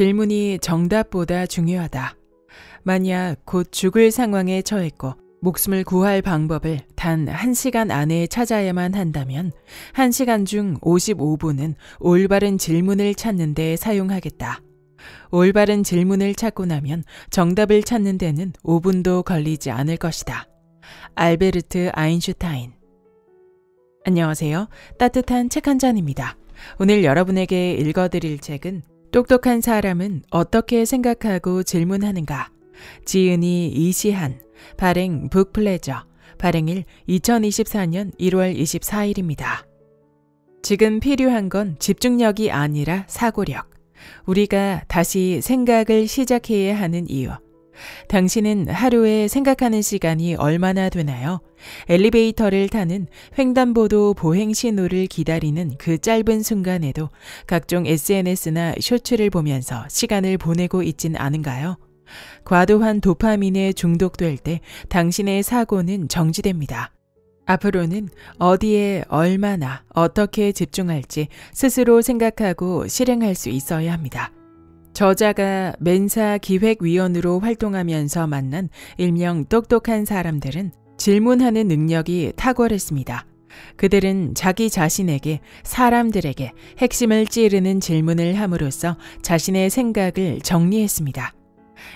질문이 정답보다 중요하다. 만약 곧 죽을 상황에 처했고 목숨을 구할 방법을 단 1시간 안에 찾아야만 한다면 1시간 중 55분은 올바른 질문을 찾는 데 사용하겠다. 올바른 질문을 찾고 나면 정답을 찾는 데는 5분도 걸리지 않을 것이다. 알베르트 아인슈타인 안녕하세요. 따뜻한 책 한 잔입니다. 오늘 여러분에게 읽어드릴 책은 똑똑한 사람은 어떻게 생각하고 질문하는가? 지은이 이시한 발행 북플레저 발행일 2024년 1월 24일입니다. 지금 필요한 건 집중력이 아니라 사고력. 우리가 다시 생각을 시작해야 하는 이유. 당신은 하루에 생각하는 시간이 얼마나 되나요? 엘리베이터를 타는 횡단보도 보행 신호를 기다리는 그 짧은 순간에도 각종 SNS나 쇼츠를 보면서 시간을 보내고 있진 않은가요? 과도한 도파민에 중독될 때 당신의 사고는 정지됩니다. 앞으로는 어디에 얼마나 어떻게 집중할지 스스로 생각하고 실행할 수 있어야 합니다. 저자가 멘사 기획위원으로 활동하면서 만난 일명 똑똑한 사람들은 질문하는 능력이 탁월했습니다. 그들은 자기 자신에게 사람들에게 핵심을 찌르는 질문을 함으로써 자신의 생각을 정리했습니다.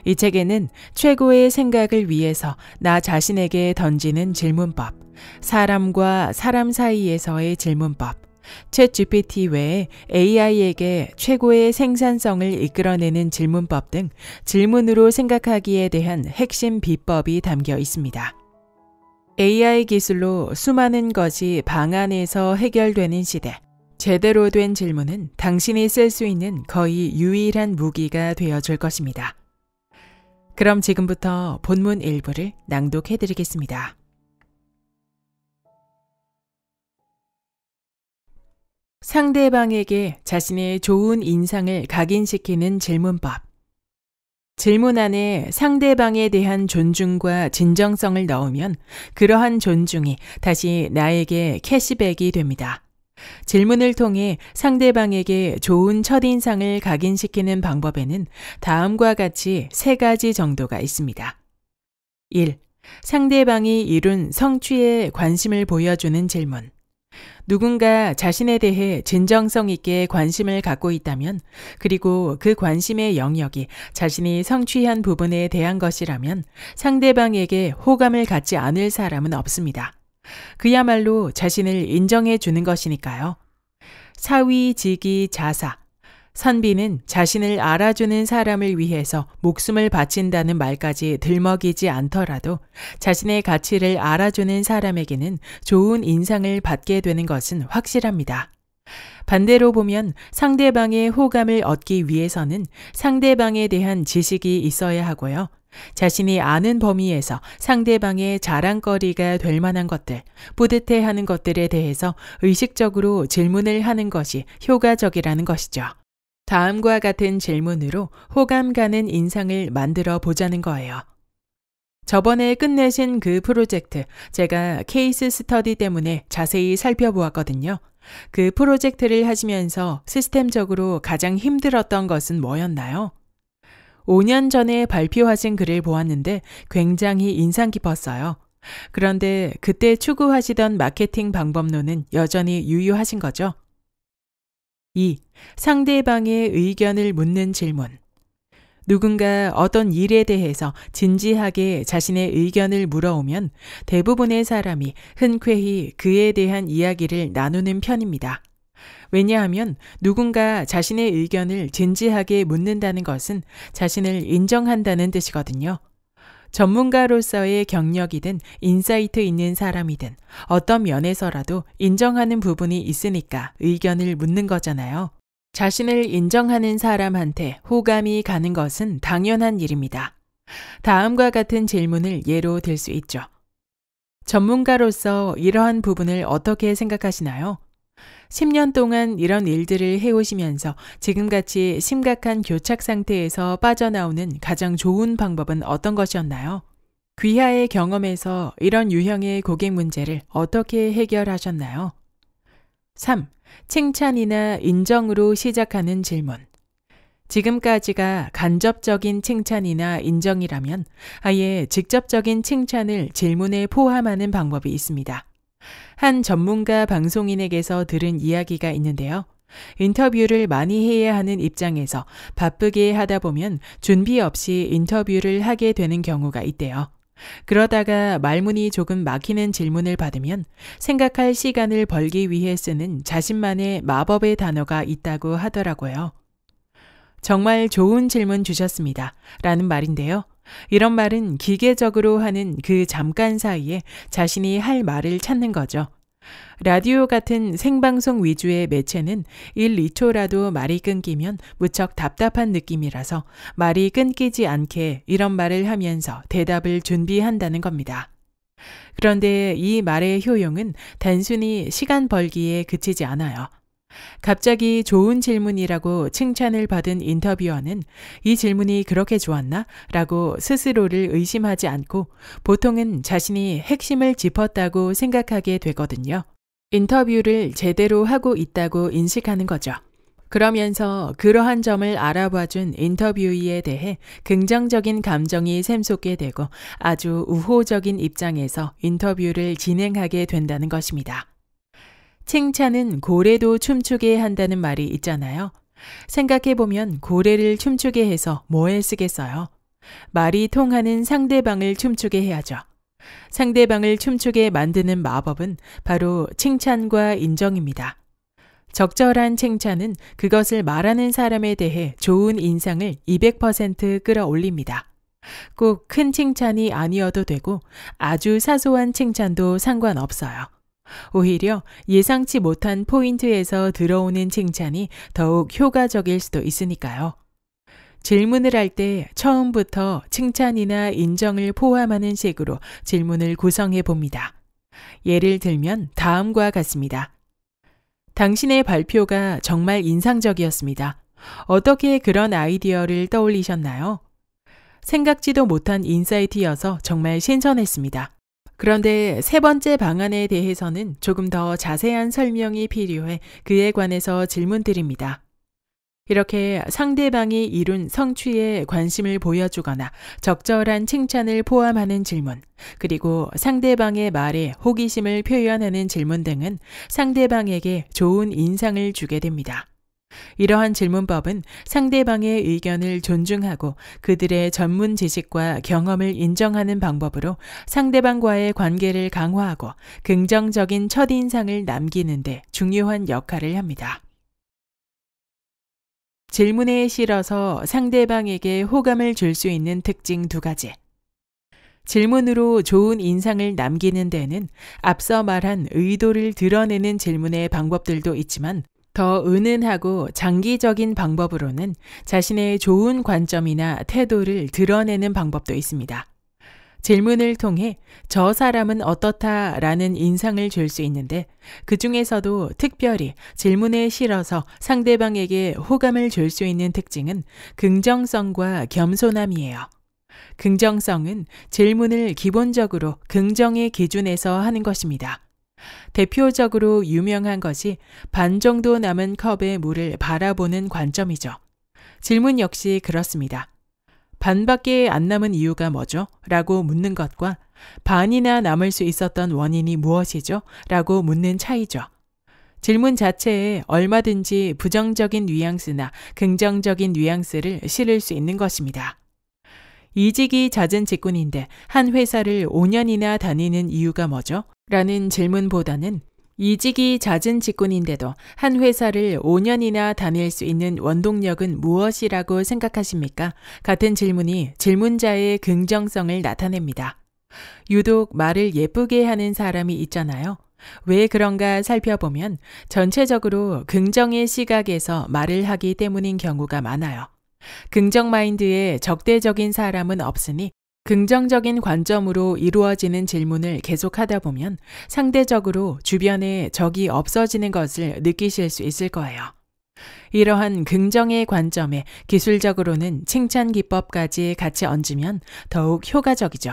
이 책에는 최고의 생각을 위해서 나 자신에게 던지는 질문법, 사람과 사람 사이에서의 질문법, 챗 GPT 외에 AI에게 최고의 생산성을 이끌어내는 질문법 등 질문으로 생각하기에 대한 핵심 비법이 담겨 있습니다. AI 기술로 수많은 것이 방안에서 해결되는 시대. 제대로 된 질문은 당신이 쓸 수 있는 거의 유일한 무기가 되어줄 것입니다. 그럼 지금부터 본문 일부를 낭독해 드리겠습니다. 상대방에게 자신의 좋은 인상을 각인시키는 질문법. 질문 안에 상대방에 대한 존중과 진정성을 넣으면 그러한 존중이 다시 나에게 캐시백이 됩니다. 질문을 통해 상대방에게 좋은 첫인상을 각인시키는 방법에는 다음과 같이 세 가지 정도가 있습니다. 1. 상대방이 이룬 성취에 관심을 보여주는 질문. 누군가 자신에 대해 진정성 있게 관심을 갖고 있다면, 그리고 그 관심의 영역이 자신이 성취한 부분에 대한 것이라면 상대방에게 호감을 갖지 않을 사람은 없습니다. 그야말로 자신을 인정해 주는 것이니까요. 사위, 직위, 자사, 선비는 자신을 알아주는 사람을 위해서 목숨을 바친다는 말까지 들먹이지 않더라도 자신의 가치를 알아주는 사람에게는 좋은 인상을 받게 되는 것은 확실합니다. 반대로 보면 상대방의 호감을 얻기 위해서는 상대방에 대한 지식이 있어야 하고요. 자신이 아는 범위에서 상대방의 자랑거리가 될 만한 것들, 뿌듯해 하는 것들에 대해서 의식적으로 질문을 하는 것이 효과적이라는 것이죠. 다음과 같은 질문으로 호감 가는 인상을 만들어 보자는 거예요. 저번에 끝내신 그 프로젝트, 제가 케이스 스터디 때문에 자세히 살펴보았거든요. 그 프로젝트를 하시면서 시스템적으로 가장 힘들었던 것은 뭐였나요? 5년 전에 발표하신 글을 보았는데 굉장히 인상 깊었어요. 그런데 그때 추구하시던 마케팅 방법론은 여전히 유효하신 거죠? 2. 상대방의 의견을 묻는 질문. 누군가 어떤 일에 대해서 진지하게 자신의 의견을 물어오면 대부분의 사람이 흔쾌히 그에 대한 이야기를 나누는 편입니다. 왜냐하면 누군가 자신의 의견을 진지하게 묻는다는 것은 자신을 인정한다는 뜻이거든요. 전문가로서의 경력이든 인사이트 있는 사람이든 어떤 면에서라도 인정하는 부분이 있으니까 의견을 묻는 거잖아요. 자신을 인정하는 사람한테 호감이 가는 것은 당연한 일입니다. 다음과 같은 질문을 예로 들 수 있죠. 전문가로서 이러한 부분을 어떻게 생각하시나요? 10년 동안 이런 일들을 해오시면서 지금같이 심각한 교착 상태에서 빠져나오는 가장 좋은 방법은 어떤 것이었나요? 귀하의 경험에서 이런 유형의 고객 문제를 어떻게 해결하셨나요? 3. 칭찬이나 인정으로 시작하는 질문. 지금까지가 간접적인 칭찬이나 인정이라면 아예 직접적인 칭찬을 질문에 포함하는 방법이 있습니다. 한 전문가 방송인에게서 들은 이야기가 있는데요. 인터뷰를 많이 해야 하는 입장에서 바쁘게 하다 보면 준비 없이 인터뷰를 하게 되는 경우가 있대요. 그러다가 말문이 조금 막히는 질문을 받으면 생각할 시간을 벌기 위해 쓰는 자신만의 마법의 단어가 있다고 하더라고요. 정말 좋은 질문 주셨습니다. 라는 말인데요. 이런 말은 기계적으로 하는 그 잠깐 사이에 자신이 할 말을 찾는 거죠. 라디오 같은 생방송 위주의 매체는 1, 2초라도 말이 끊기면 무척 답답한 느낌이라서 말이 끊기지 않게 이런 말을 하면서 대답을 준비한다는 겁니다. 그런데 이 말의 효용은 단순히 시간 벌기에 그치지 않아요. 갑자기 좋은 질문이라고 칭찬을 받은 인터뷰어는 이 질문이 그렇게 좋았나? 라고 스스로를 의심하지 않고 보통은 자신이 핵심을 짚었다고 생각하게 되거든요. 인터뷰를 제대로 하고 있다고 인식하는 거죠. 그러면서 그러한 점을 알아봐준 인터뷰이에 대해 긍정적인 감정이 샘솟게 되고 아주 우호적인 입장에서 인터뷰를 진행하게 된다는 것입니다. 칭찬은 고래도 춤추게 한다는 말이 있잖아요. 생각해보면 고래를 춤추게 해서 뭐에 쓰겠어요? 말이 통하는 상대방을 춤추게 해야죠. 상대방을 춤추게 만드는 마법은 바로 칭찬과 인정입니다. 적절한 칭찬은 그것을 말하는 사람에 대해 좋은 인상을 200% 끌어올립니다. 꼭 큰 칭찬이 아니어도 되고 아주 사소한 칭찬도 상관없어요. 오히려 예상치 못한 포인트에서 들어오는 칭찬이 더욱 효과적일 수도 있으니까요. 질문을 할 때 처음부터 칭찬이나 인정을 포함하는 식으로 질문을 구성해 봅니다. 예를 들면 다음과 같습니다. 당신의 발표가 정말 인상적이었습니다. 어떻게 그런 아이디어를 떠올리셨나요? 생각지도 못한 인사이트여서 정말 신선했습니다. 그런데 세 번째 방안에 대해서는 조금 더 자세한 설명이 필요해 그에 관해서 질문드립니다. 이렇게 상대방이 이룬 성취에 관심을 보여주거나 적절한 칭찬을 포함하는 질문, 그리고 상대방의 말에 호기심을 표현하는 질문 등은 상대방에게 좋은 인상을 주게 됩니다. 이러한 질문법은 상대방의 의견을 존중하고 그들의 전문 지식과 경험을 인정하는 방법으로 상대방과의 관계를 강화하고 긍정적인 첫인상을 남기는데 중요한 역할을 합니다. 질문에 실어서 상대방에게 호감을 줄 수 있는 특징 두 가지. 질문으로 좋은 인상을 남기는 데는 앞서 말한 의도를 드러내는 질문의 방법들도 있지만 더 은은하고 장기적인 방법으로는 자신의 좋은 관점이나 태도를 드러내는 방법도 있습니다. 질문을 통해 저 사람은 어떻다 라는 인상을 줄 수 있는데 그 중에서도 특별히 질문에 실어서 상대방에게 호감을 줄 수 있는 특징은 긍정성과 겸손함이에요. 긍정성은 질문을 기본적으로 긍정의 기준에서 하는 것입니다. 대표적으로 유명한 것이 반 정도 남은 컵의 물을 바라보는 관점이죠. 질문 역시 그렇습니다. 반밖에 안 남은 이유가 뭐죠? 라고 묻는 것과 반이나 남을 수 있었던 원인이 무엇이죠? 라고 묻는 차이죠. 질문 자체에 얼마든지 부정적인 뉘앙스나 긍정적인 뉘앙스를 실을 수 있는 것입니다. 이직이 잦은 직군인데 한 회사를 5년이나 다니는 이유가 뭐죠? 라는 질문보다는 이직이 잦은 직군인데도 한 회사를 5년이나 다닐 수 있는 원동력은 무엇이라고 생각하십니까? 같은 질문이 질문자의 긍정성을 나타냅니다. 유독 말을 예쁘게 하는 사람이 있잖아요. 왜 그런가 살펴보면 전체적으로 긍정의 시각에서 말을 하기 때문인 경우가 많아요. 긍정 마인드에 적대적인 사람은 없으니 긍정적인 관점으로 이루어지는 질문을 계속하다 보면 상대적으로 주변에 적이 없어지는 것을 느끼실 수 있을 거예요. 이러한 긍정의 관점에 기술적으로는 칭찬 기법까지 같이 얹으면 더욱 효과적이죠.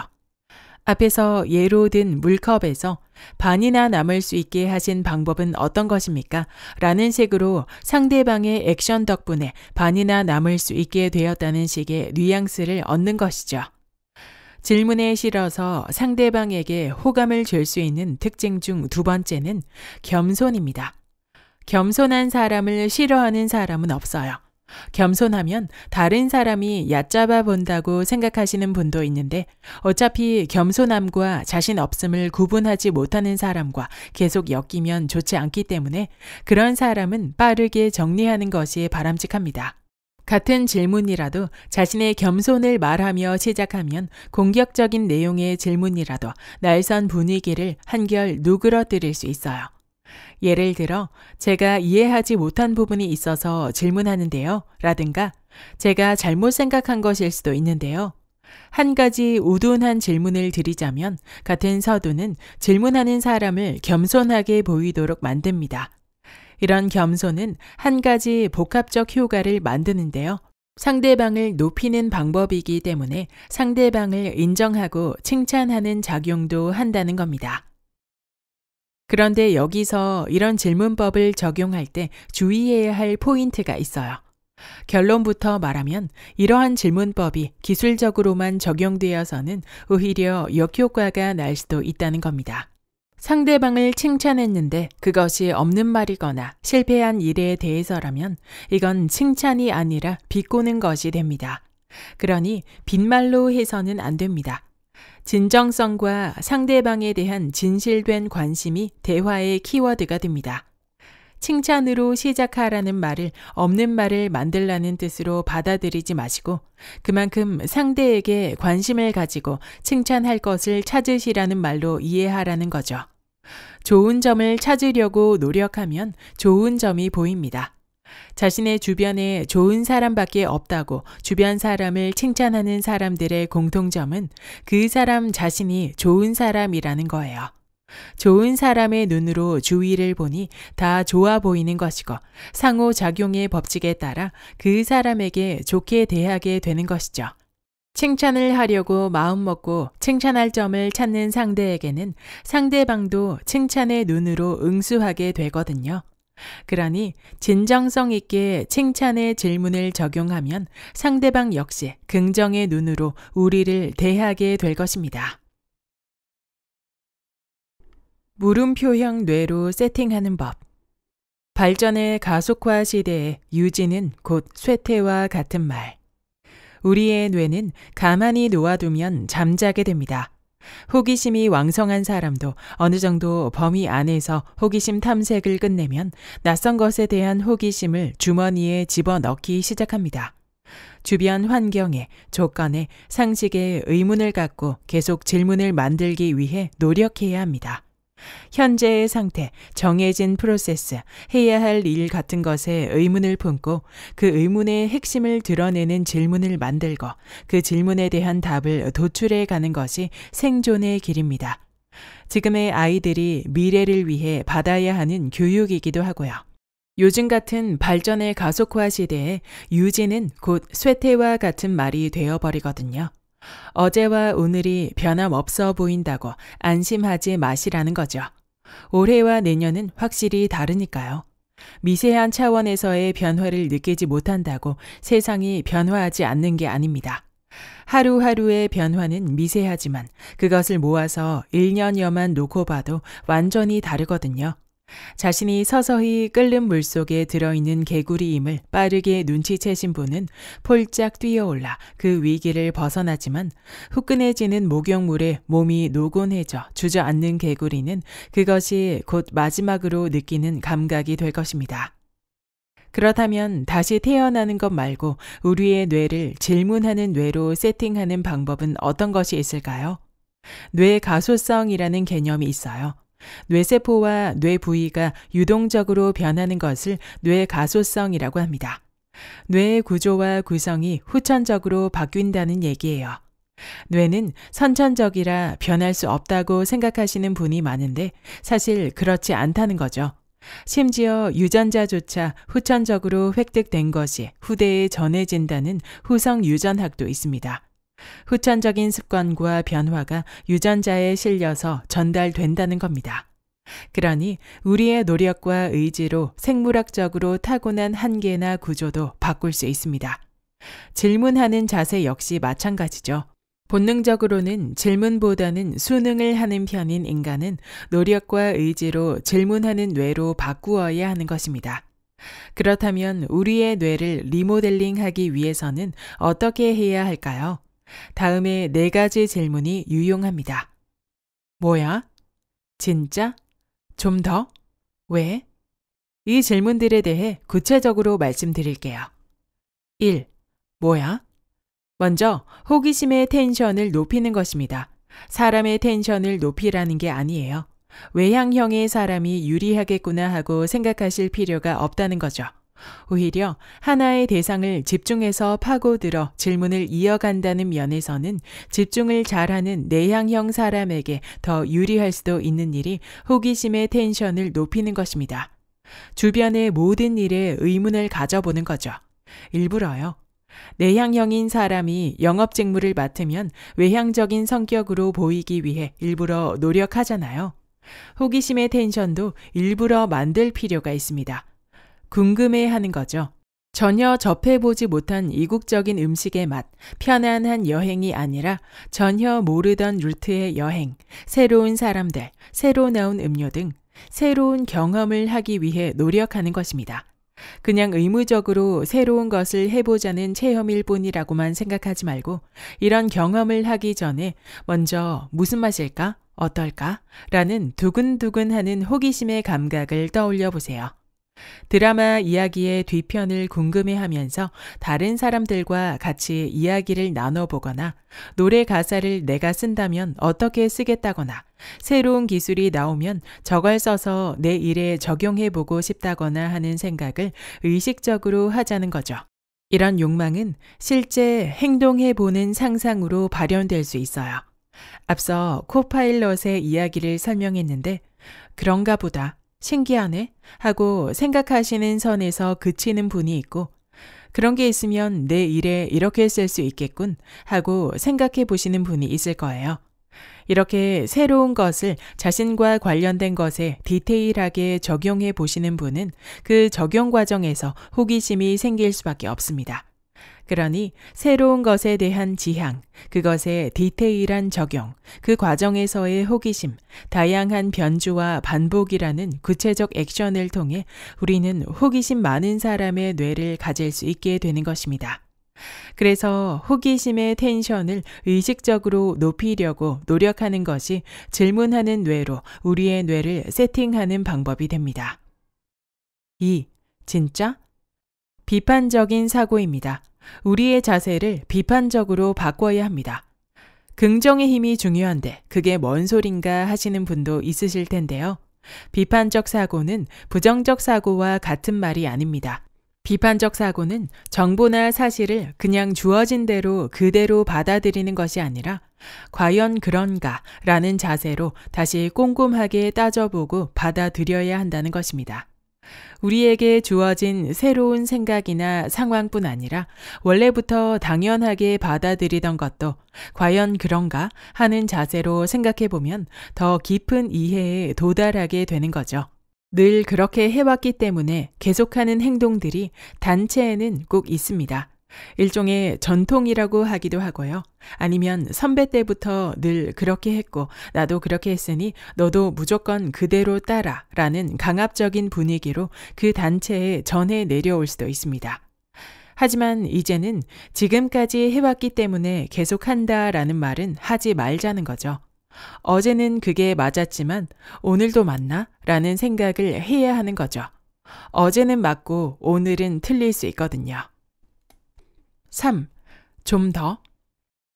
앞에서 예로 든 물컵에서 반이나 남을 수 있게 하신 방법은 어떤 것입니까? 라는 식으로 상대방의 액션 덕분에 반이나 남을 수 있게 되었다는 식의 뉘앙스를 얻는 것이죠. 질문에 실어서 상대방에게 호감을 줄 수 있는 특징 중 두 번째는 겸손입니다. 겸손한 사람을 싫어하는 사람은 없어요. 겸손하면 다른 사람이 얕잡아 본다고 생각하시는 분도 있는데 어차피 겸손함과 자신 없음을 구분하지 못하는 사람과 계속 엮이면 좋지 않기 때문에 그런 사람은 빠르게 정리하는 것이 바람직합니다. 같은 질문이라도 자신의 겸손을 말하며 시작하면 공격적인 내용의 질문이라도 날선 분위기를 한결 누그러뜨릴 수 있어요. 예를 들어, 제가 이해하지 못한 부분이 있어서 질문하는데요. 라든가, 제가 잘못 생각한 것일 수도 있는데요. 한 가지 우둔한 질문을 드리자면, 같은 서두는 질문하는 사람을 겸손하게 보이도록 만듭니다. 이런 겸손은 한 가지 복합적 효과를 만드는데요. 상대방을 높이는 방법이기 때문에 상대방을 인정하고 칭찬하는 작용도 한다는 겁니다. 그런데 여기서 이런 질문법을 적용할 때 주의해야 할 포인트가 있어요. 결론부터 말하면 이러한 질문법이 기술적으로만 적용되어서는 오히려 역효과가 날 수도 있다는 겁니다. 상대방을 칭찬했는데 그것이 없는 말이거나 실패한 일에 대해서라면 이건 칭찬이 아니라 비꼬는 것이 됩니다. 그러니 빈말로 해서는 안 됩니다. 진정성과 상대방에 대한 진실된 관심이 대화의 키워드가 됩니다. 칭찬으로 시작하라는 말을 없는 말을 만들라는 뜻으로 받아들이지 마시고 그만큼 상대에게 관심을 가지고 칭찬할 것을 찾으시라는 말로 이해하라는 거죠. 좋은 점을 찾으려고 노력하면 좋은 점이 보입니다. 자신의 주변에 좋은 사람밖에 없다고 주변 사람을 칭찬하는 사람들의 공통점은 그 사람 자신이 좋은 사람이라는 거예요. 좋은 사람의 눈으로 주위를 보니 다 좋아 보이는 것이고 상호작용의 법칙에 따라 그 사람에게 좋게 대하게 되는 것이죠. 칭찬을 하려고 마음먹고 칭찬할 점을 찾는 상대에게는 상대방도 칭찬의 눈으로 응수하게 되거든요. 그러니 진정성 있게 칭찬의 질문을 적용하면 상대방 역시 긍정의 눈으로 우리를 대하게 될 것입니다. 물음표형 뇌로 세팅하는 법. 발전의 가속화 시대에 유지는 곧 쇠퇴와 같은 말. 우리의 뇌는 가만히 놓아두면 잠자게 됩니다. 호기심이 왕성한 사람도 어느 정도 범위 안에서 호기심 탐색을 끝내면 낯선 것에 대한 호기심을 주머니에 집어 넣기 시작합니다. 주변 환경에, 조건에, 상식에 의문을 갖고 계속 질문을 만들기 위해 노력해야 합니다. 현재의 상태, 정해진 프로세스, 해야 할 일 같은 것에 의문을 품고 그 의문의 핵심을 드러내는 질문을 만들고 그 질문에 대한 답을 도출해 가는 것이 생존의 길입니다. 지금의 아이들이 미래를 위해 받아야 하는 교육이기도 하고요. 요즘 같은 발전의 가속화 시대에 유지는 곧 쇠퇴와 같은 말이 되어버리거든요. 어제와 오늘이 변함없어 보인다고 안심하지 마시라는 거죠. 올해와 내년은 확실히 다르니까요. 미세한 차원에서의 변화를 느끼지 못한다고 세상이 변화하지 않는 게 아닙니다. 하루하루의 변화는 미세하지만 그것을 모아서 1년여만 놓고 봐도 완전히 다르거든요. 자신이 서서히 끓는 물속에 들어있는 개구리임을 빠르게 눈치채신 분은 폴짝 뛰어올라 그 위기를 벗어나지만 후끈해지는 목욕물에 몸이 노곤해져 주저앉는 개구리는 그것이 곧 마지막으로 느끼는 감각이 될 것입니다. 그렇다면 다시 태어나는 것 말고 우리의 뇌를 질문하는 뇌로 세팅하는 방법은 어떤 것이 있을까요? 뇌 가소성이라는 개념이 있어요. 뇌세포와 뇌 부위가 유동적으로 변하는 것을 뇌가소성이라고 합니다. 뇌의 구조와 구성이 후천적으로 바뀐다는 얘기예요. 뇌는 선천적이라 변할 수 없다고 생각하시는 분이 많은데 사실 그렇지 않다는 거죠. 심지어 유전자조차 후천적으로 획득된 것이 후대에 전해진다는 후성 유전학도 있습니다. 후천적인 습관과 변화가 유전자에 실려서 전달된다는 겁니다. 그러니 우리의 노력과 의지로 생물학적으로 타고난 한계나 구조도 바꿀 수 있습니다. 질문하는 자세 역시 마찬가지죠. 본능적으로는 질문보다는 수능을 하는 편인 인간은 노력과 의지로 질문하는 뇌로 바꾸어야 하는 것입니다. 그렇다면 우리의 뇌를 리모델링 하기 위해서는 어떻게 해야 할까요? 다음에 네 가지 질문이 유용합니다. 뭐야? 진짜? 좀 더? 왜? 이 질문들에 대해 구체적으로 말씀드릴게요. 1. 뭐야? 먼저 호기심의 텐션을 높이는 것입니다. 사람의 텐션을 높이라는 게 아니에요. 외향형의 사람이 유리하겠구나 하고 생각하실 필요가 없다는 거죠. 오히려 하나의 대상을 집중해서 파고들어 질문을 이어간다는 면에서는 집중을 잘하는 내향형 사람에게 더 유리할 수도 있는 일이 호기심의 텐션을 높이는 것입니다. 주변의 모든 일에 의문을 가져보는 거죠. 일부러요. 내향형인 사람이 영업 직무를 맡으면 외향적인 성격으로 보이기 위해 일부러 노력하잖아요. 호기심의 텐션도 일부러 만들 필요가 있습니다. 궁금해 하는 거죠. 전혀 접해보지 못한 이국적인 음식의 맛, 편안한 여행이 아니라 전혀 모르던 루트의 여행, 새로운 사람들, 새로 나온 음료 등 새로운 경험을 하기 위해 노력하는 것입니다. 그냥 의무적으로 새로운 것을 해보자는 체험일 뿐이라고만 생각하지 말고 이런 경험을 하기 전에 먼저 무슨 맛일까? 어떨까? 라는 두근두근 하는 호기심의 감각을 떠올려 보세요. 드라마 이야기의 뒤편을 궁금해하면서 다른 사람들과 같이 이야기를 나눠보거나 노래 가사를 내가 쓴다면 어떻게 쓰겠다거나 새로운 기술이 나오면 저걸 써서 내 일에 적용해보고 싶다거나 하는 생각을 의식적으로 하자는 거죠. 이런 욕망은 실제 행동해보는 상상으로 발현될 수 있어요. 앞서 코파일럿의 이야기를 설명했는데 그런가 보다 신기하네 하고 생각하시는 선에서 그치는 분이 있고 그런 게 있으면 내 일에 이렇게 쓸 수 있겠군 하고 생각해 보시는 분이 있을 거예요. 이렇게 새로운 것을 자신과 관련된 것에 디테일하게 적용해 보시는 분은 그 적용 과정에서 호기심이 생길 수밖에 없습니다. 그러니 새로운 것에 대한 지향, 그것의 디테일한 적용, 그 과정에서의 호기심, 다양한 변주와 반복이라는 구체적 액션을 통해 우리는 호기심 많은 사람의 뇌를 가질 수 있게 되는 것입니다. 그래서 호기심의 텐션을 의식적으로 높이려고 노력하는 것이 질문하는 뇌로 우리의 뇌를 세팅하는 방법이 됩니다. 2. 진짜? 비판적인 사고입니다. 우리의 자세를 비판적으로 바꿔야 합니다. 긍정의 힘이 중요한데 그게 뭔 소린가 하시는 분도 있으실 텐데요. 비판적 사고는 부정적 사고와 같은 말이 아닙니다. 비판적 사고는 정보나 사실을 그냥 주어진 대로 그대로 받아들이는 것이 아니라 과연 그런가 라는 자세로 다시 꼼꼼하게 따져보고 받아들여야 한다는 것입니다. 우리에게 주어진 새로운 생각이나 상황뿐 아니라 원래부터 당연하게 받아들이던 것도 과연 그런가 하는 자세로 생각해 보면 더 깊은 이해에 도달하게 되는 거죠. 늘 그렇게 해왔기 때문에 계속하는 행동들이 단체에는 꼭 있습니다. 일종의 전통이라고 하기도 하고요. 아니면 선배 때부터 늘 그렇게 했고, 나도 그렇게 했으니 너도 무조건 그대로 따라 라는 강압적인 분위기로 그 단체에 전해 내려올 수도 있습니다. 하지만 이제는 지금까지 해왔기 때문에 계속한다 라는 말은 하지 말자는 거죠. 어제는 그게 맞았지만 오늘도 맞나? 라는 생각을 해야 하는 거죠. 어제는 맞고 오늘은 틀릴 수 있거든요. 3. 좀 더.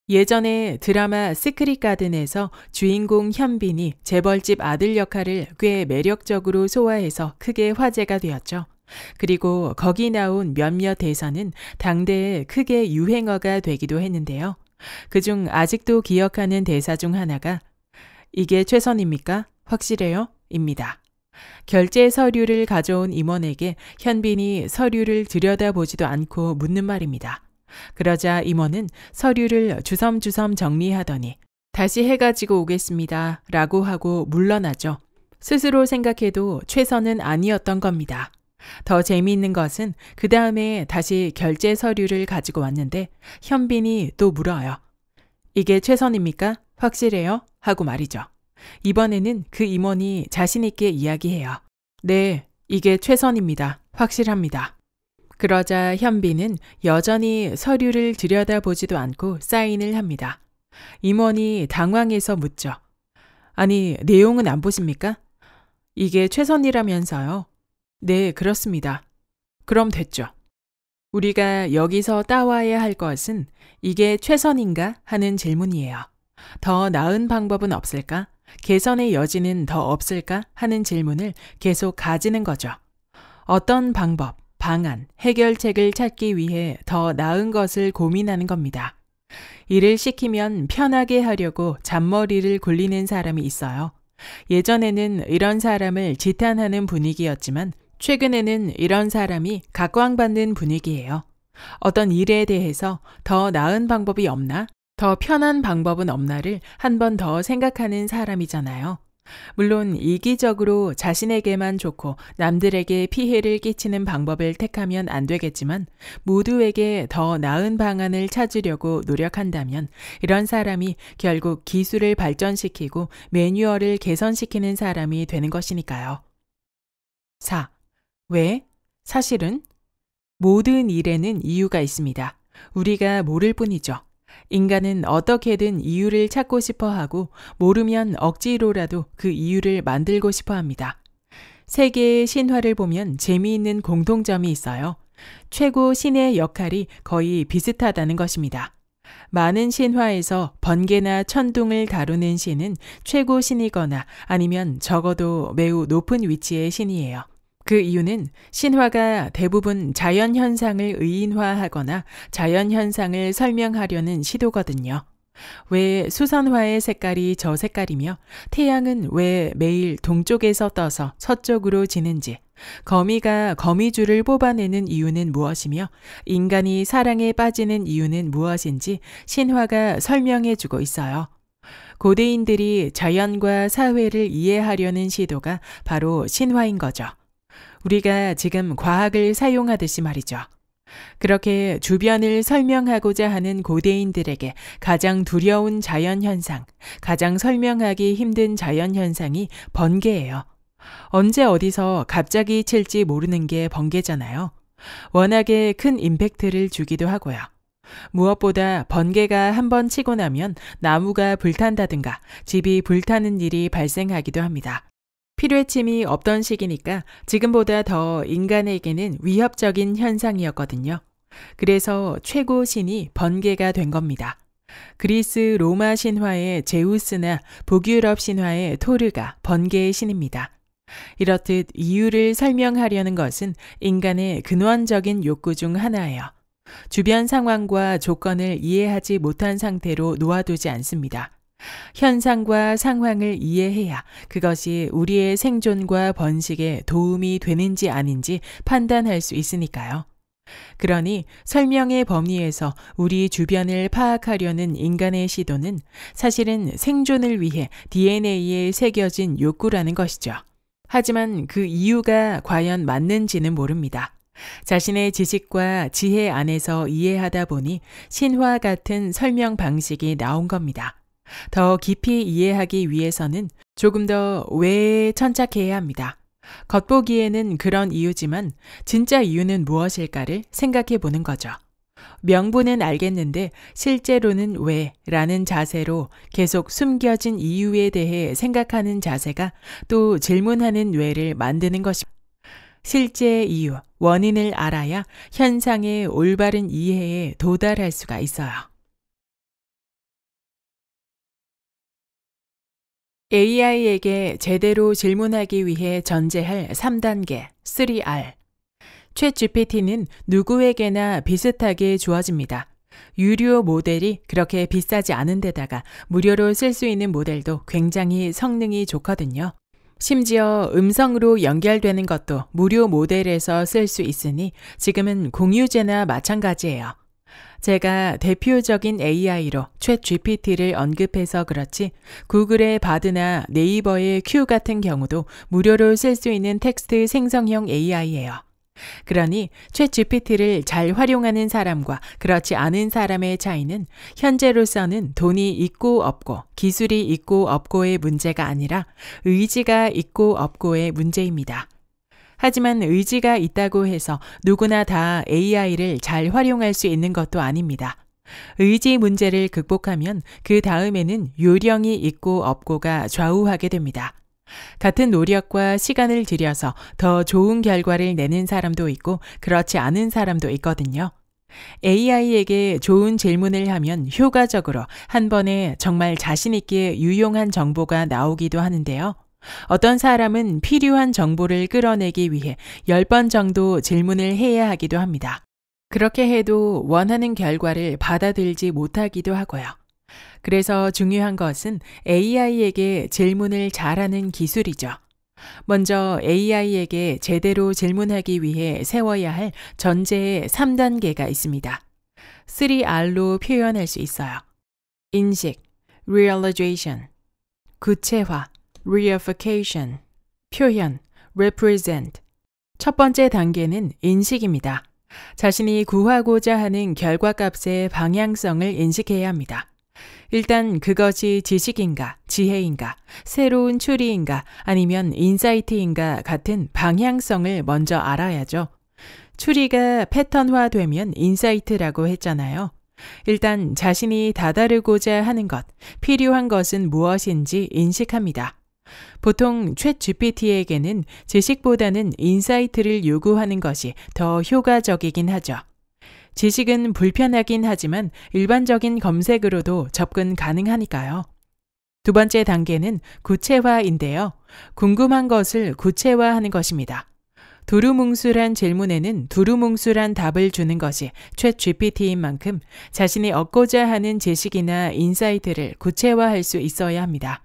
예전에 드라마 시크릿 가든에서 주인공 현빈이 재벌집 아들 역할을 꽤 매력적으로 소화해서 크게 화제가 되었죠. 그리고 거기 나온 몇몇 대사는 당대에 크게 유행어가 되기도 했는데요. 그중 아직도 기억하는 대사 중 하나가 이게 최선입니까? 확실해요? 입니다. 결제 서류를 가져온 임원에게 현빈이 서류를 들여다보지도 않고 묻는 말입니다. 그러자 임원은 서류를 주섬주섬 정리하더니 다시 해가지고 오겠습니다. 라고 하고 물러나죠. 스스로 생각해도 최선은 아니었던 겁니다. 더 재미있는 것은 그 다음에 다시 결제 서류를 가지고 왔는데 현빈이 또 물어요. 이게 최선입니까? 확실해요? 하고 말이죠. 이번에는 그 임원이 자신있게 이야기해요. 네, 이게 최선입니다. 확실합니다. 그러자 현빈은 여전히 서류를 들여다보지도 않고 사인을 합니다. 임원이 당황해서 묻죠. 아니, 내용은 안 보십니까? 이게 최선이라면서요. 네, 그렇습니다. 그럼 됐죠. 우리가 여기서 따와야 할 것은 이게 최선인가 하는 질문이에요. 더 나은 방법은 없을까? 개선의 여지는 더 없을까? 하는 질문을 계속 가지는 거죠. 어떤 방법, 방안, 해결책을 찾기 위해 더 나은 것을 고민하는 겁니다. 일을 시키면 편하게 하려고 잔머리를 굴리는 사람이 있어요. 예전에는 이런 사람을 지탄하는 분위기였지만 최근에는 이런 사람이 각광받는 분위기예요. 어떤 일에 대해서 더 나은 방법이 없나? 더 편한 방법은 없나를 한 번 더 생각하는 사람이잖아요. 물론 이기적으로 자신에게만 좋고 남들에게 피해를 끼치는 방법을 택하면 안 되겠지만 모두에게 더 나은 방안을 찾으려고 노력한다면 이런 사람이 결국 기술을 발전시키고 매뉴얼을 개선시키는 사람이 되는 것이니까요. 4. 왜? 사실은 모든 일에는 이유가 있습니다. 우리가 모를 뿐이죠. 인간은 어떻게든 이유를 찾고 싶어 하고 모르면 억지로라도 그 이유를 만들고 싶어 합니다. 세계의 신화를 보면 재미있는 공통점이 있어요. 최고 신의 역할이 거의 비슷하다는 것입니다. 많은 신화에서 번개나 천둥을 다루는 신은 최고 신이거나 아니면 적어도 매우 높은 위치의 신이에요. 그 이유는 신화가 대부분 자연현상을 의인화하거나 자연현상을 설명하려는 시도거든요. 왜 수선화의 색깔이 저 색깔이며 태양은 왜 매일 동쪽에서 떠서 서쪽으로 지는지, 거미가 거미줄을 뽑아내는 이유는 무엇이며 인간이 사랑에 빠지는 이유는 무엇인지 신화가 설명해주고 있어요. 고대인들이 자연과 사회를 이해하려는 시도가 바로 신화인 거죠. 우리가 지금 과학을 사용하듯이 말이죠. 그렇게 주변을 설명하고자 하는 고대인들에게 가장 두려운 자연현상, 가장 설명하기 힘든 자연현상이 번개예요. 언제 어디서 갑자기 칠지 모르는 게 번개잖아요. 워낙에 큰 임팩트를 주기도 하고요. 무엇보다 번개가 한 번 치고 나면 나무가 불탄다든가 집이 불타는 일이 발생하기도 합니다. 필요해침이 없던 시기니까 지금보다 더 인간에게는 위협적인 현상이었거든요. 그래서 최고 신이 번개가 된 겁니다. 그리스 로마 신화의 제우스나 북유럽 신화의 토르가 번개의 신입니다. 이렇듯 이유를 설명하려는 것은 인간의 근원적인 욕구 중 하나예요. 주변 상황과 조건을 이해하지 못한 상태로 놓아두지 않습니다. 현상과 상황을 이해해야 그것이 우리의 생존과 번식에 도움이 되는지 아닌지 판단할 수 있으니까요. 그러니 설명의 범위에서 우리 주변을 파악하려는 인간의 시도는 사실은 생존을 위해 DNA에 새겨진 욕구라는 것이죠. 하지만 그 이유가 과연 맞는지는 모릅니다. 자신의 지식과 지혜 안에서 이해하다 보니 신화 같은 설명 방식이 나온 겁니다. 더 깊이 이해하기 위해서는 조금 더 외에 천착해야 합니다. 겉보기에는 그런 이유지만 진짜 이유는 무엇일까를 생각해 보는 거죠. 명분은 알겠는데 실제로는 왜 라는 자세로 계속 숨겨진 이유에 대해 생각하는 자세가 또 질문하는 왜를 만드는 것입니다. 실제 이유, 원인을 알아야 현상의 올바른 이해에 도달할 수가 있어요. AI에게 제대로 질문하기 위해 전제할 3단계 3R. 최 GPT는 누구에게나 비슷하게 주어집니다. 유료 모델이 그렇게 비싸지 않은 데다가 무료로 쓸 수 있는 모델도 굉장히 성능이 좋거든요. 심지어 음성으로 연결되는 것도 무료 모델에서 쓸 수 있으니 지금은 공유제나 마찬가지예요. 제가 대표적인 AI로 챗 GPT를 언급해서 그렇지 구글의 바드나 네이버의 Q 같은 경우도 무료로 쓸 수 있는 텍스트 생성형 AI예요. 그러니 챗 GPT를 잘 활용하는 사람과 그렇지 않은 사람의 차이는 현재로서는 돈이 있고 없고 기술이 있고 없고의 문제가 아니라 의지가 있고 없고의 문제입니다. 하지만 의지가 있다고 해서 누구나 다 AI를 잘 활용할 수 있는 것도 아닙니다. 의지 문제를 극복하면 그 다음에는 요령이 있고 없고가 좌우하게 됩니다. 같은 노력과 시간을 들여서 더 좋은 결과를 내는 사람도 있고 그렇지 않은 사람도 있거든요. AI에게 좋은 질문을 하면 효과적으로 한 번에 정말 자신있게 유용한 정보가 나오기도 하는데요. 어떤 사람은 필요한 정보를 끌어내기 위해 10번 정도 질문을 해야 하기도 합니다. 그렇게 해도 원하는 결과를 받아들지 못하기도 하고요. 그래서 중요한 것은 AI에게 질문을 잘하는 기술이죠. 먼저 AI에게 제대로 질문하기 위해 세워야 할 전제의 3단계가 있습니다. 3R로 표현할 수 있어요. 인식, realization, 구체화, reification, 표현, represent. 첫 번째 단계는 인식입니다. 자신이 구하고자 하는 결과 값의 방향성을 인식해야 합니다. 일단 그것이 지식인가, 지혜인가, 새로운 추리인가, 아니면 인사이트인가 같은 방향성을 먼저 알아야죠. 추리가 패턴화되면 인사이트라고 했잖아요. 일단 자신이 다다르고자 하는 것, 필요한 것은 무엇인지 인식합니다. 보통 챗 GPT에게는 지식보다는 인사이트를 요구하는 것이 더 효과적이긴 하죠. 지식은 불편하긴 하지만 일반적인 검색으로도 접근 가능하니까요. 두 번째 단계는 구체화인데요. 궁금한 것을 구체화하는 것입니다. 두루뭉술한 질문에는 두루뭉술한 답을 주는 것이 챗 GPT인 만큼 자신이 얻고자 하는 지식이나 인사이트를 구체화할 수 있어야 합니다.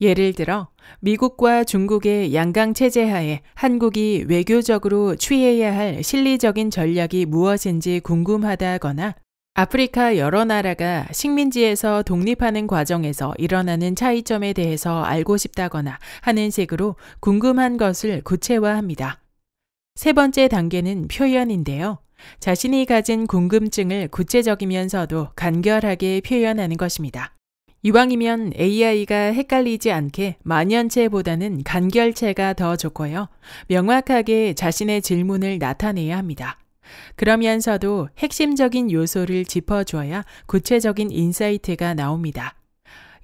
예를 들어 미국과 중국의 양강 체제 하에 한국이 외교적으로 취해야 할 실리적인 전략이 무엇인지 궁금하다거나 아프리카 여러 나라가 식민지에서 독립하는 과정에서 일어나는 차이점에 대해서 알고 싶다거나 하는 식으로 궁금한 것을 구체화합니다. 세 번째 단계는 표현인데요. 자신이 가진 궁금증을 구체적이면서도 간결하게 표현하는 것입니다. 이왕이면 AI가 헷갈리지 않게 만연체보다는 간결체가 더 좋고요. 명확하게 자신의 질문을 나타내야 합니다. 그러면서도 핵심적인 요소를 짚어줘야 구체적인 인사이트가 나옵니다.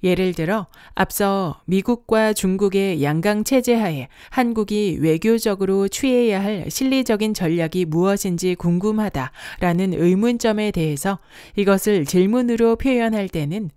예를 들어 앞서 미국과 중국의 양강 체제 하에 한국이 외교적으로 취해야 할 실리적인 전략이 무엇인지 궁금하다라는 의문점에 대해서 이것을 질문으로 표현할 때는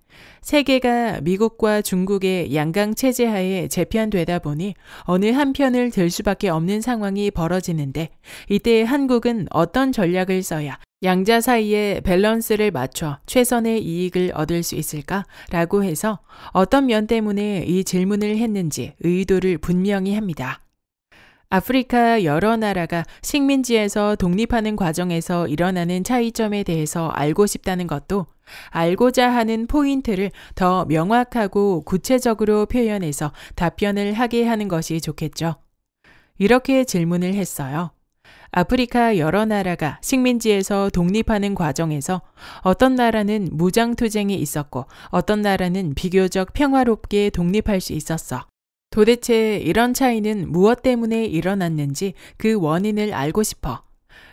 세계가 미국과 중국의 양강 체제 하에 재편되다 보니 어느 한편을 들 수밖에 없는 상황이 벌어지는데 이때 한국은 어떤 전략을 써야 양자 사이의 밸런스를 맞춰 최선의 이익을 얻을 수 있을까라고 해서 어떤 면 때문에 이 질문을 했는지 의도를 분명히 합니다. 아프리카 여러 나라가 식민지에서 독립하는 과정에서 일어나는 차이점에 대해서 알고 싶다는 것도 알고자 하는 포인트를 더 명확하고 구체적으로 표현해서 답변을 하게 하는 것이 좋겠죠. 이렇게 질문을 했어요. 아프리카 여러 나라가 식민지에서 독립하는 과정에서 어떤 나라는 무장투쟁이 있었고 어떤 나라는 비교적 평화롭게 독립할 수 있었어. 도대체 이런 차이는 무엇 때문에 일어났는지 그 원인을 알고 싶어.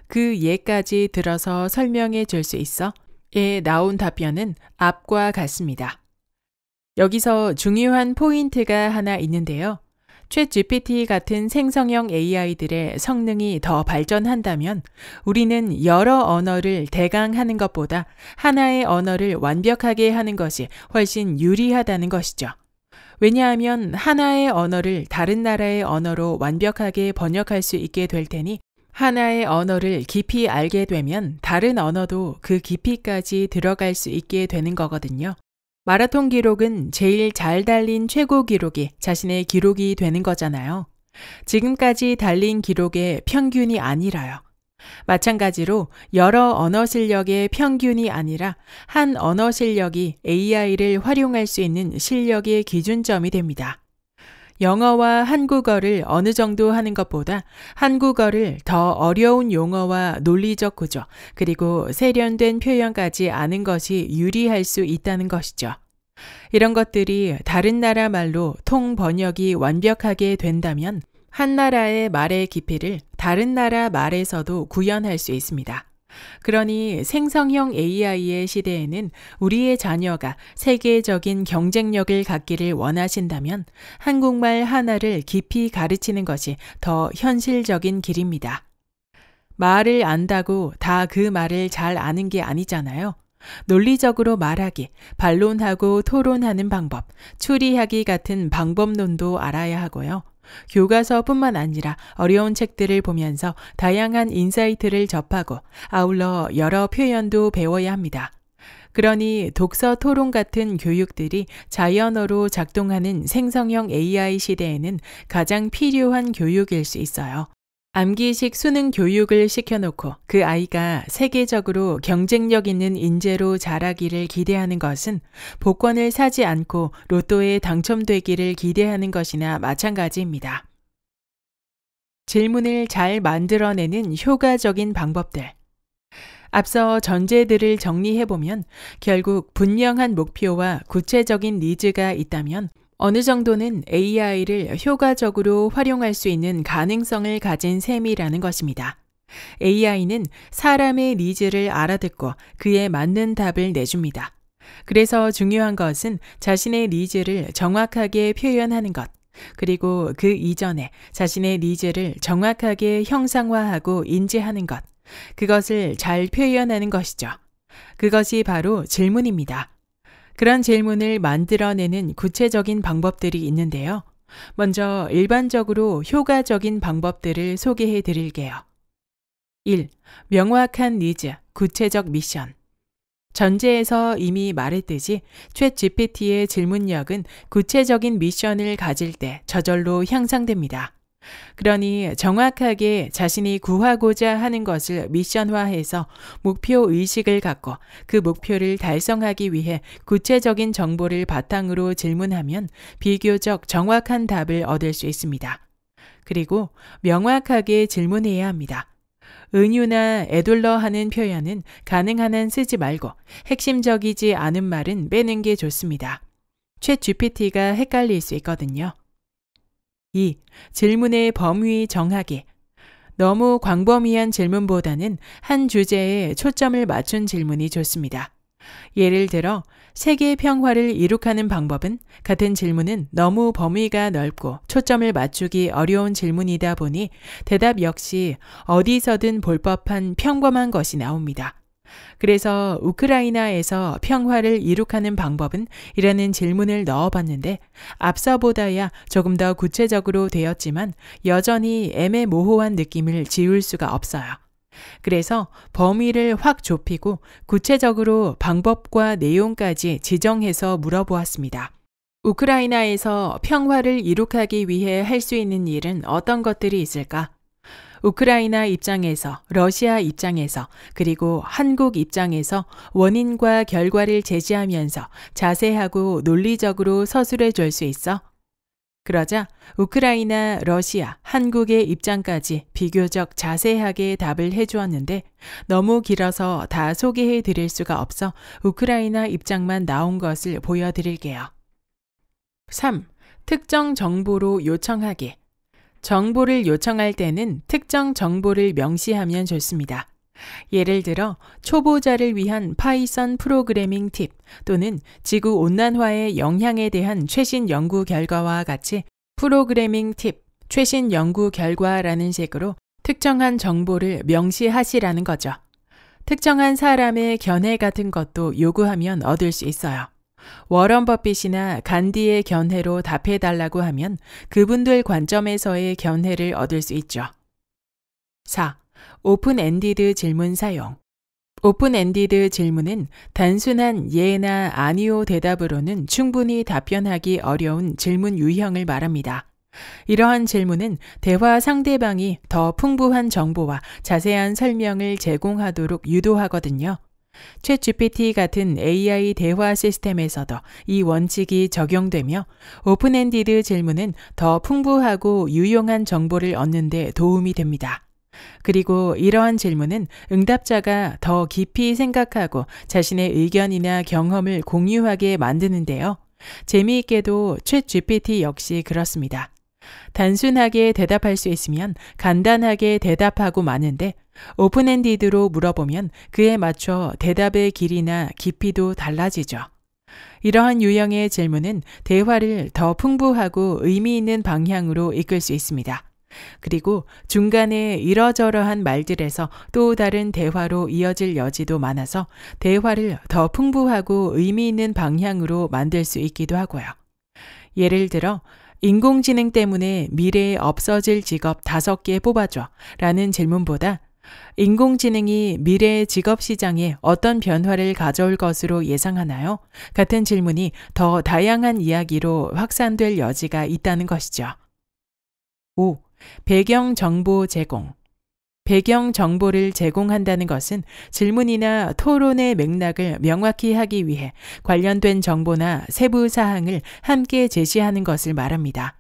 그 예까지 들어서 설명해 줄 수 있어? 에 나온 답변은 앞과 같습니다. 여기서 중요한 포인트가 하나 있는데요. 최 GPT 같은 생성형 AI들의 성능이 더 발전한다면 우리는 여러 언어를 대강 하는 것보다 하나의 언어를 완벽하게 하는 것이 훨씬 유리하다는 것이죠. 왜냐하면 하나의 언어를 다른 나라의 언어로 완벽하게 번역할 수 있게 될 테니 하나의 언어를 깊이 알게 되면 다른 언어도 그 깊이까지 들어갈 수 있게 되는 거거든요. 마라톤 기록은 제일 잘 달린 최고 기록이 자신의 기록이 되는 거잖아요. 지금까지 달린 기록의 평균이 아니라요. 마찬가지로 여러 언어 실력의 평균이 아니라 한 언어 실력이 AI를 활용할 수 있는 실력의 기준점이 됩니다. 영어와 한국어를 어느 정도 하는 것보다 한국어를 더 어려운 용어와 논리적 구조, 그리고 세련된 표현까지 아는 것이 유리할 수 있다는 것이죠. 이런 것들이 다른 나라 말로 통번역이 완벽하게 된다면 한 나라의 말의 깊이를 다른 나라 말에서도 구현할 수 있습니다. 그러니 생성형 AI의 시대에는 우리의 자녀가 세계적인 경쟁력을 갖기를 원하신다면 한국말 하나를 깊이 가르치는 것이 더 현실적인 길입니다. 말을 안다고 다 그 말을 잘 아는 게 아니잖아요. 논리적으로 말하기, 반론하고 토론하는 방법, 추리하기 같은 방법론도 알아야 하고요. 교과서뿐만 아니라 어려운 책들을 보면서 다양한 인사이트를 접하고 아울러 여러 표현도 배워야 합니다. 그러니 독서 토론 같은 교육들이 자연어로 작동하는 생성형 AI 시대에는 가장 필요한 교육일 수 있어요. 암기식 수능 교육을 시켜놓고 그 아이가 세계적으로 경쟁력 있는 인재로 자라기를 기대하는 것은 복권을 사지 않고 로또에 당첨되기를 기대하는 것이나 마찬가지입니다. 질문을 잘 만들어내는 효과적인 방법들. 앞서 전제들을 정리해보면 결국 분명한 목표와 구체적인 니즈가 있다면 어느 정도는 AI를 효과적으로 활용할 수 있는 가능성을 가진 셈이라는 것입니다. AI는 사람의 니즈를 알아듣고 그에 맞는 답을 내줍니다. 그래서 중요한 것은 자신의 니즈를 정확하게 표현하는 것, 그리고 그 이전에 자신의 니즈를 정확하게 형상화하고 인지하는 것, 그것을 잘 표현하는 것이죠. 그것이 바로 질문입니다. 그런 질문을 만들어내는 구체적인 방법들이 있는데요. 먼저 일반적으로 효과적인 방법들을 소개해 드릴게요. 1. 명확한 니즈, 구체적 미션. 전제에서 이미 말했듯이 최 GPT의 질문력은 구체적인 미션을 가질 때 저절로 향상됩니다. 그러니 정확하게 자신이 구하고자 하는 것을 미션화해서 목표 의식을 갖고 그 목표를 달성하기 위해 구체적인 정보를 바탕으로 질문하면 비교적 정확한 답을 얻을 수 있습니다. 그리고 명확하게 질문해야 합니다. 은유나 애둘러 하는 표현은 가능한 한 쓰지 말고 핵심적이지 않은 말은 빼는 게 좋습니다. 최 GPT가 헷갈릴 수 있거든요. 2. 질문의 범위 정하기. 너무 광범위한 질문보다는 한 주제에 초점을 맞춘 질문이 좋습니다. 예를 들어, 세계 평화를 이룩하는 방법은 같은 질문은 너무 범위가 넓고 초점을 맞추기 어려운 질문이다 보니 대답 역시 어디서든 볼 법한 평범한 것이 나옵니다. 그래서 우크라이나에서 평화를 이룩하는 방법은? 이라는 질문을 넣어봤는데 앞서보다야 조금 더 구체적으로 되었지만 여전히 애매모호한 느낌을 지울 수가 없어요. 그래서 범위를 확 좁히고 구체적으로 방법과 내용까지 지정해서 물어보았습니다. 우크라이나에서 평화를 이룩하기 위해 할 수 있는 일은 어떤 것들이 있을까? 우크라이나 입장에서, 러시아 입장에서, 그리고 한국 입장에서 원인과 결과를 제시하면서 자세하고 논리적으로 서술해 줄 수 있어. 그러자 우크라이나, 러시아, 한국의 입장까지 비교적 자세하게 답을 해주었는데 너무 길어서 다 소개해 드릴 수가 없어 우크라이나 입장만 나온 것을 보여드릴게요. 3. 특정 정보로 요청하기. 정보를 요청할 때는 특정 정보를 명시하면 좋습니다. 예를 들어 초보자를 위한 파이썬 프로그래밍 팁 또는 지구 온난화의 영향에 대한 최신 연구 결과와 같이 프로그래밍 팁, 최신 연구 결과라는 식으로 특정한 정보를 명시하시라는 거죠. 특정한 사람의 견해 같은 것도 요구하면 얻을 수 있어요. 워런 버핏이나 간디의 견해로 답해달라고 하면 그분들 관점에서의 견해를 얻을 수 있죠. 4. 오픈 엔디드 질문 사용. 오픈 엔디드 질문은 단순한 예나 아니오 대답으로는 충분히 답변하기 어려운 질문 유형을 말합니다. 이러한 질문은 대화 상대방이 더 풍부한 정보와 자세한 설명을 제공하도록 유도하거든요. 챗 GPT 같은 AI 대화 시스템에서도 이 원칙이 적용되며 오픈엔디드 질문은 더 풍부하고 유용한 정보를 얻는 데 도움이 됩니다. 그리고 이러한 질문은 응답자가 더 깊이 생각하고 자신의 의견이나 경험을 공유하게 만드는데요. 재미있게도 챗 GPT 역시 그렇습니다. 단순하게 대답할 수 있으면 간단하게 대답하고 마는데 오픈엔디드로 물어보면 그에 맞춰 대답의 길이나 깊이도 달라지죠. 이러한 유형의 질문은 대화를 더 풍부하고 의미 있는 방향으로 이끌 수 있습니다. 그리고 중간에 이러저러한 말들에서 또 다른 대화로 이어질 여지도 많아서 대화를 더 풍부하고 의미 있는 방향으로 만들 수 있기도 하고요. 예를 들어, 인공지능 때문에 미래에 없어질 직업 5개 뽑아줘 라는 질문보다 인공지능이 미래의 직업 시장에 어떤 변화를 가져올 것으로 예상하나요? 같은 질문이 더 다양한 이야기로 확산될 여지가 있다는 것이죠. 5. 배경 정보 제공. 배경 정보를 제공한다는 것은 질문이나 토론의 맥락을 명확히 하기 위해 관련된 정보나 세부 사항을 함께 제시하는 것을 말합니다.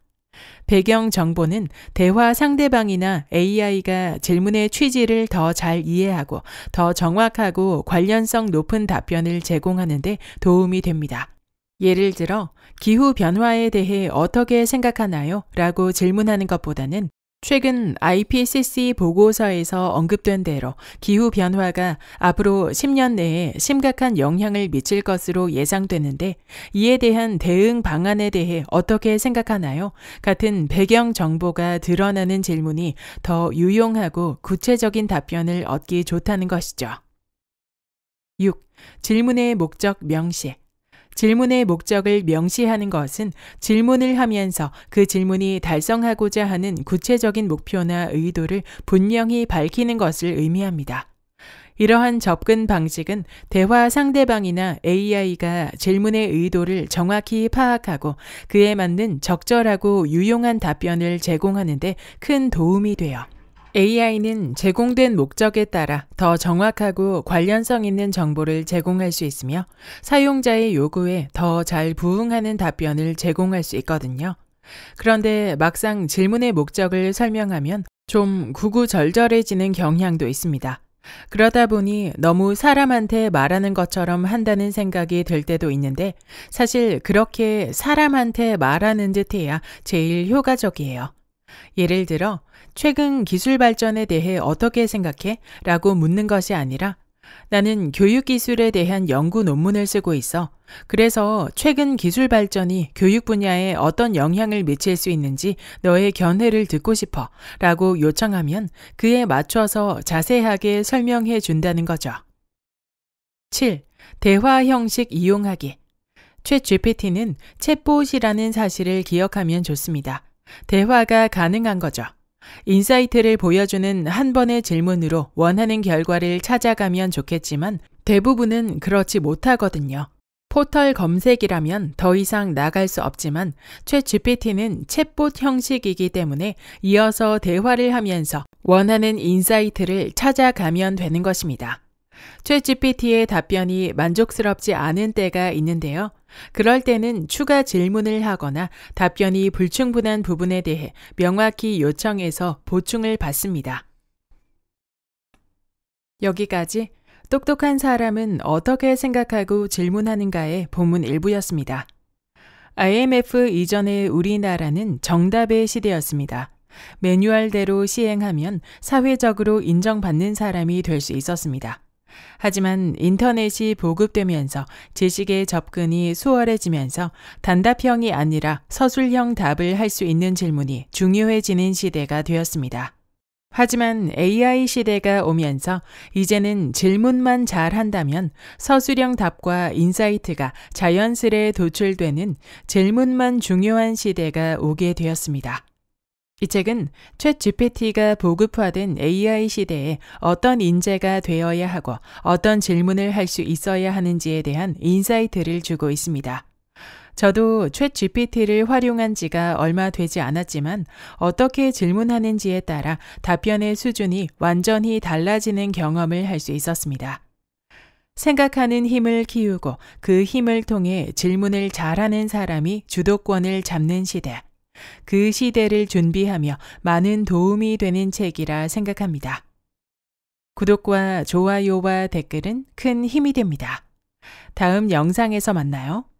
배경 정보는 대화 상대방이나 AI가 질문의 취지를 더 잘 이해하고 더 정확하고 관련성 높은 답변을 제공하는데 도움이 됩니다. 예를 들어, 기후 변화에 대해 어떻게 생각하나요? 라고 질문하는 것보다는 최근 IPCC 보고서에서 언급된 대로 기후 변화가 앞으로 10년 내에 심각한 영향을 미칠 것으로 예상되는데 이에 대한 대응 방안에 대해 어떻게 생각하나요? 같은 배경 정보가 드러나는 질문이 더 유용하고 구체적인 답변을 얻기 좋다는 것이죠. 6. 질문의 목적 명시 질문의 목적을 명시하는 것은 질문을 하면서 그 질문이 달성하고자 하는 구체적인 목표나 의도를 분명히 밝히는 것을 의미합니다. 이러한 접근 방식은 대화 상대방이나 AI가 질문의 의도를 정확히 파악하고 그에 맞는 적절하고 유용한 답변을 제공하는데 큰 도움이 되어 AI는 제공된 목적에 따라 더 정확하고 관련성 있는 정보를 제공할 수 있으며 사용자의 요구에 더 잘 부응하는 답변을 제공할 수 있거든요. 그런데 막상 질문의 목적을 설명하면 좀 구구절절해지는 경향도 있습니다. 그러다 보니 너무 사람한테 말하는 것처럼 한다는 생각이 들 때도 있는데 사실 그렇게 사람한테 말하는 듯 해야 제일 효과적이에요. 예를 들어 최근 기술 발전에 대해 어떻게 생각해? 라고 묻는 것이 아니라 나는 교육 기술에 대한 연구 논문을 쓰고 있어. 그래서 최근 기술 발전이 교육 분야에 어떤 영향을 미칠 수 있는지 너의 견해를 듣고 싶어. 라고 요청하면 그에 맞춰서 자세하게 설명해 준다는 거죠. 7. 대화 형식 이용하기. 최 GPT는 챗봇이라는 사실을 기억하면 좋습니다. 대화가 가능한 거죠. 인사이트를 보여주는 한 번의 질문으로 원하는 결과를 찾아가면 좋겠지만 대부분은 그렇지 못하거든요. 포털 검색이라면 더 이상 나갈 수 없지만 최 GPT는 챗봇 형식이기 때문에 이어서 대화를 하면서 원하는 인사이트를 찾아가면 되는 것입니다. 최 GPT의 답변이 만족스럽지 않은 때가 있는데요. 그럴 때는 추가 질문을 하거나 답변이 불충분한 부분에 대해 명확히 요청해서 보충을 받습니다. 여기까지 똑똑한 사람은 어떻게 생각하고 질문하는가의 본문 일부였습니다. IMF 이전의 우리나라는 정답의 시대였습니다. 매뉴얼대로 시행하면 사회적으로 인정받는 사람이 될 수 있었습니다. 하지만 인터넷이 보급되면서 지식의 접근이 수월해지면서 단답형이 아니라 서술형 답을 할 수 있는 질문이 중요해지는 시대가 되었습니다. 하지만 AI 시대가 오면서 이제는 질문만 잘 한다면 서술형 답과 인사이트가 자연스레 도출되는 질문만 중요한 시대가 오게 되었습니다. 이 책은 최 GPT가 보급화된 AI 시대에 어떤 인재가 되어야 하고 어떤 질문을 할 수 있어야 하는지에 대한 인사이트를 주고 있습니다. 저도 최 GPT를 활용한 지가 얼마 되지 않았지만 어떻게 질문하는지에 따라 답변의 수준이 완전히 달라지는 경험을 할 수 있었습니다. 생각하는 힘을 키우고 그 힘을 통해 질문을 잘하는 사람이 주도권을 잡는 시대. 그 시대를 준비하며 많은 도움이 되는 책이라 생각합니다. 구독과 좋아요와 댓글은 큰 힘이 됩니다. 다음 영상에서 만나요.